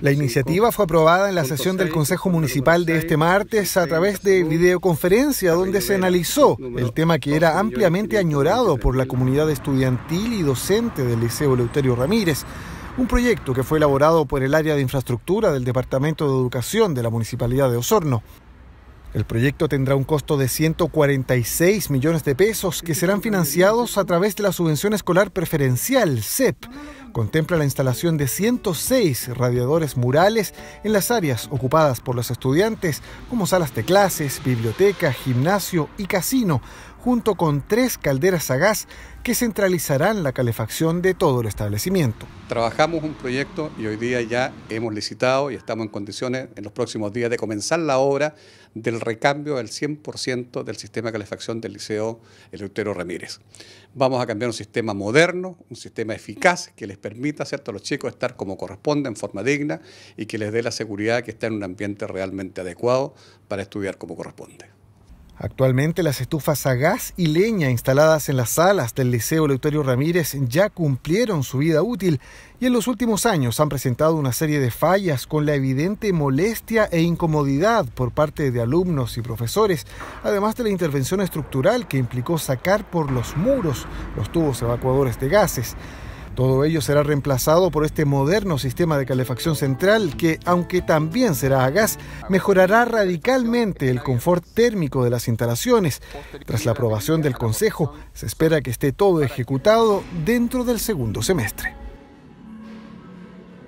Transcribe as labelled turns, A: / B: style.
A: La iniciativa fue aprobada en la sesión del Consejo Municipal de este martes a través de videoconferencia donde se analizó el tema que era ampliamente añorado por la comunidad estudiantil y docente del Liceo Leuterio Ramírez, un proyecto que fue elaborado por el área de infraestructura del Departamento de Educación de la Municipalidad de Osorno. El proyecto tendrá un costo de 146 millones de pesos que serán financiados a través de la subvención escolar preferencial, CEP contempla la instalación de 106 radiadores murales en las áreas ocupadas por los estudiantes, como salas de clases, biblioteca, gimnasio y casino, junto con tres calderas a gas que centralizarán la calefacción de todo el establecimiento.
B: Trabajamos un proyecto y hoy día ya hemos licitado y estamos en condiciones en los próximos días de comenzar la obra del recambio del 100% del sistema de calefacción del Liceo Eleutero Ramírez. Vamos a cambiar un sistema moderno, un sistema eficaz que les permita ¿cierto? a los chicos estar como corresponde, en forma digna y que les dé la seguridad que está en un ambiente realmente adecuado para estudiar como corresponde.
A: Actualmente las estufas a gas y leña instaladas en las salas del Liceo Eleuterio Ramírez ya cumplieron su vida útil y en los últimos años han presentado una serie de fallas con la evidente molestia e incomodidad por parte de alumnos y profesores, además de la intervención estructural que implicó sacar por los muros los tubos evacuadores de gases. Todo ello será reemplazado por este moderno sistema de calefacción central que, aunque también será a gas, mejorará radicalmente el confort térmico de las instalaciones. Tras la aprobación del Consejo, se espera que esté todo ejecutado dentro del segundo semestre.